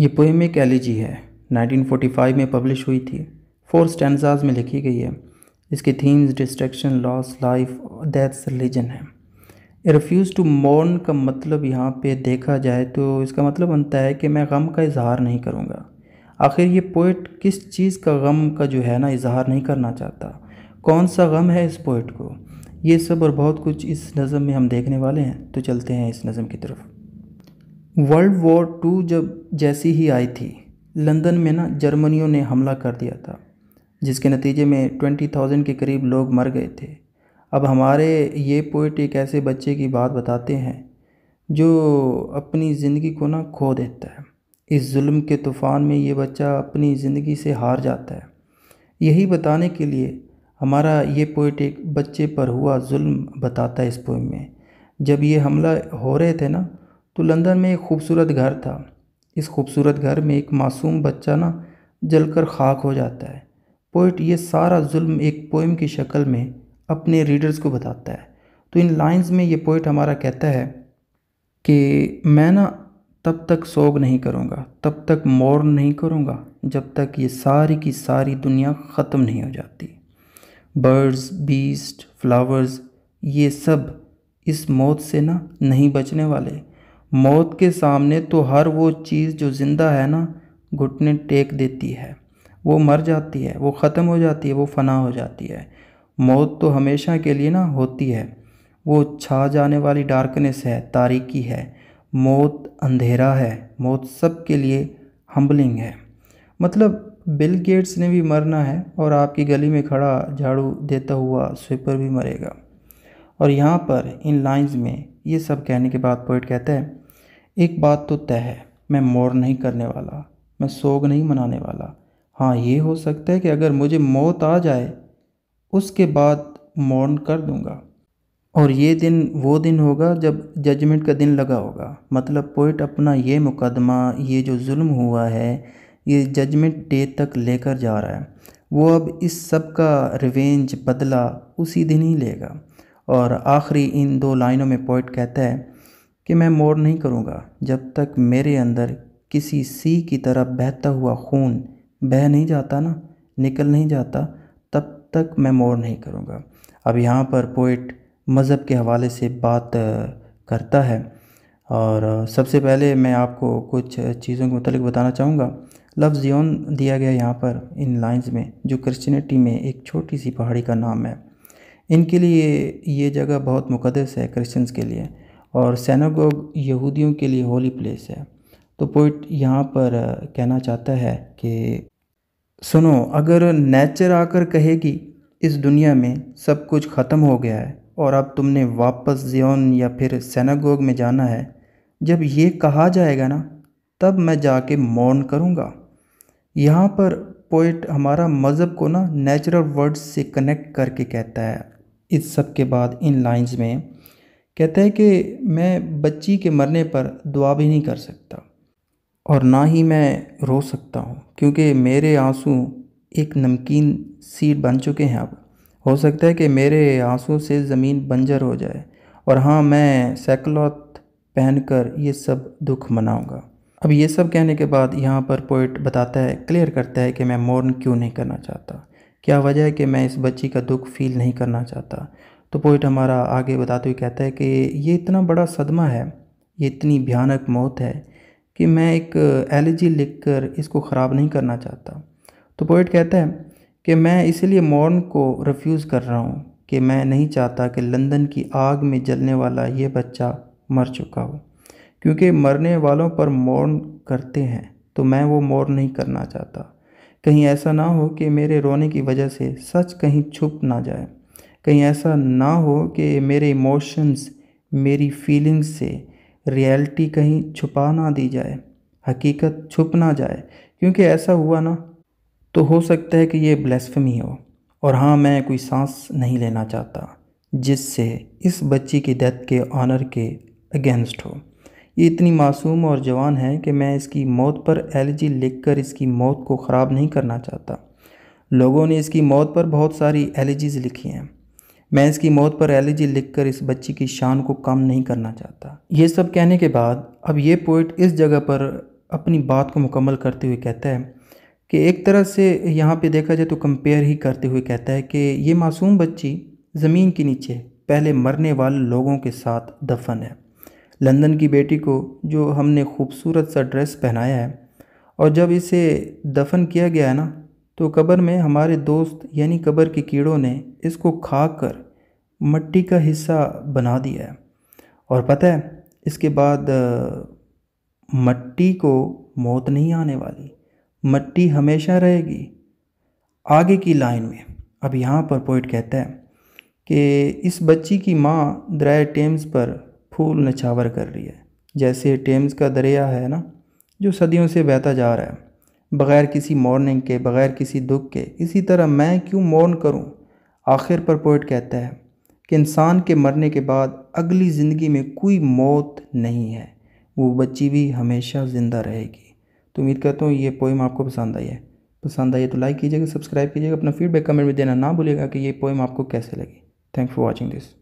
ये पोएम एक एलिजी है 1945 में पब्लिश हुई थी फोर स्टैंडाज में लिखी गई है इसकी themes destruction loss life deaths religion है रिफ्यूज़ टू मोर्न का मतलब यहाँ पे देखा जाए तो इसका मतलब बनता है कि मैं गम का इजहार नहीं करूँगा आखिर ये पोइट किस चीज़ का गम का जो है ना इजहार नहीं करना चाहता कौन सा गम है इस पोइट को ये सब और बहुत कुछ इस नज़म में हम देखने वाले हैं तो चलते हैं इस नज़म की तरफ वर्ल्ड वॉर टू जब जैसी ही आई थी लंदन में ना जर्मनियों ने हमला कर दिया था जिसके नतीजे में ट्वेंटी थाउजेंड के करीब लोग मर गए थे अब हमारे ये पोइट एक ऐसे बच्चे की बात बताते हैं जो अपनी ज़िंदगी को ना खो देता है इस जुल्म के तूफ़ान में ये बच्चा अपनी ज़िंदगी से हार जाता है यही बताने के लिए हमारा ये पोइट एक बच्चे पर हुआ जुल्म बताता है इस पोइम में जब ये हमला हो रहे थे ना तो लंदन में एक खूबसूरत घर था इस खूबसूरत घर में एक मासूम बच्चा ना जलकर खाक हो जाता है पोइट ये सारा जुल्म एक पोइम की शक्ल में अपने रीडर्स को बताता है तो इन लाइंस में ये पोइट हमारा कहता है कि मैं ना तब तक सोग नहीं करूँगा तब तक मोर नहीं करूँगा जब तक ये सारी की सारी दुनिया ख़त्म नहीं हो जाती बर्ड्स बीस्ट फ्लावर्स ये सब इस मौत से ना नहीं बचने वाले मौत के सामने तो हर वो चीज़ जो ज़िंदा है ना घुटने टेक देती है वो मर जाती है वो ख़त्म हो जाती है वो फना हो जाती है मौत तो हमेशा के लिए ना होती है वो छा जाने वाली डार्कनेस है तारीकी है मौत अंधेरा है मौत सब के लिए हम्बलिंग है मतलब बिल गेट्स ने भी मरना है और आपकी गली में खड़ा झाड़ू देता हुआ स्वीपर भी मरेगा और यहाँ पर इन लाइंस में ये सब कहने के बाद पोइट कहते हैं एक बात तो तय है मैं मोर नहीं करने वाला मैं सोग नहीं मनाने वाला हाँ ये हो सकता है कि अगर मुझे मौत आ जाए उसके बाद मौन कर दूंगा और ये दिन वो दिन होगा जब जजमेंट का दिन लगा होगा मतलब पोइट अपना ये मुकदमा ये जो जुल्म हुआ है ये जजमेंट डे तक लेकर जा रहा है वो अब इस सब का रिवेंज बदला उसी दिन ही लेगा और आखिरी इन दो लाइनों में पोइट कहता है कि मैं मोर नहीं करूँगा जब तक मेरे अंदर किसी सी की तरह बहता हुआ खून बह नहीं जाता ना निकल नहीं जाता तब तक मैं मोर नहीं करूँगा अब यहाँ पर पोइट मज़हब के हवाले से बात करता है और सबसे पहले मैं आपको कुछ चीज़ों के मतलब बताना चाहूँगा लफ्ज़ यौन दिया गया यहाँ पर इन लाइंस में जो क्रिश्चियनिटी में एक छोटी सी पहाड़ी का नाम है इनके लिए ये जगह बहुत मुकदस है क्रिश्चियंस के लिए और सैनोगोग यहूदियों के लिए होली प्लेस है तो पोइट यहाँ पर कहना चाहता है कि सुनो अगर नेचर आकर कहेगी इस दुनिया में सब कुछ ख़त्म हो गया है और अब तुमने वापस जियोन या फिर सैनागोग में जाना है जब ये कहा जाएगा ना तब मैं जाके मौन करूँगा यहाँ पर पोइट हमारा मज़हब को ना नेचुरल वर्ड्स से कनेक्ट करके कहता है इस सब के बाद इन लाइंस में कहते हैं कि मैं बच्ची के मरने पर दुआ भी नहीं कर सकता और ना ही मैं रो सकता हूँ क्योंकि मेरे आंसू एक नमकीन सीट बन चुके हैं अब हो सकता है कि मेरे आंसू से ज़मीन बंजर हो जाए और हाँ मैं सैकलौत पहनकर ये सब दुख मनाऊंगा अब ये सब कहने के बाद यहाँ पर पोइट बताता है क्लियर करता है कि मैं मौन क्यों नहीं करना चाहता क्या वजह है कि मैं इस बच्ची का दुख फील नहीं करना चाहता तो पोइट हमारा आगे बताते हुए कहता है कि ये इतना बड़ा सदमा है ये इतनी भयानक मौत है कि मैं एक लिख लिखकर इसको ख़राब नहीं करना चाहता तो पोइट कहता है कि मैं इसलिए मॉर्न को रिफ्यूज़ कर रहा हूँ कि मैं नहीं चाहता कि लंदन की आग में जलने वाला ये बच्चा मर चुका हो क्योंकि मरने वालों पर मौन करते हैं तो मैं वो मौन नहीं करना चाहता कहीं ऐसा ना हो कि मेरे रोने की वजह से सच कहीं छुप ना जाए कहीं ऐसा ना हो कि मेरे इमोशंस मेरी फीलिंग्स से रियलिटी कहीं छुपा ना दी जाए हकीकत छुप ना जाए क्योंकि ऐसा हुआ ना तो हो सकता है कि ये ब्लेसफमी हो और हाँ मैं कोई सांस नहीं लेना चाहता जिससे इस बच्ची की डेथ के ऑनर के अगेंस्ट हो ये इतनी मासूम और जवान है कि मैं इसकी मौत पर एलर्जी लिखकर इसकी मौत को ख़राब नहीं करना चाहता लोगों ने इसकी मौत पर बहुत सारी एलर्जीज़ लिखी हैं मैं इसकी मौत पर एलिजी लिखकर इस बच्ची की शान को कम नहीं करना चाहता ये सब कहने के बाद अब ये पोइट इस जगह पर अपनी बात को मुकम्मल करते हुए कहता है कि एक तरह से यहाँ पे देखा जाए तो कंपेयर ही करते हुए कहता है कि ये मासूम बच्ची ज़मीन के नीचे पहले मरने वाले लोगों के साथ दफन है लंदन की बेटी को जो हमने खूबसूरत सा ड्रेस पहनाया है और जब इसे दफन किया गया है ना तो कब्र में हमारे दोस्त यानी कब्र के कीड़ों ने इसको खाकर मट्टी का हिस्सा बना दिया है और पता है इसके बाद मट्टी को मौत नहीं आने वाली मट्टी हमेशा रहेगी आगे की लाइन में अब यहाँ पर पोइट कहता है कि इस बच्ची की माँ दरिया टेम्स पर फूल नछावर कर रही है जैसे टेम्स का दरिया है ना जो सदियों से बहता जा रहा है बग़ैर किसी मॉर्निंग के बग़ैर किसी दुख के इसी तरह मैं क्यों मौन करूं? आखिर पर पोइट कहता है कि इंसान के मरने के बाद अगली ज़िंदगी में कोई मौत नहीं है वो बच्ची भी हमेशा ज़िंदा रहेगी तो उम्मीद करता हूँ ये पोइम आपको पसंद आई है पसंद आई है तो लाइक कीजिएगा सब्सक्राइब कीजिएगा अपना फीडबैक कमेंट में देना ना भूलिएगा कि ये पोइम आपको कैसे लगी थैंक फॉर वॉचिंग दिस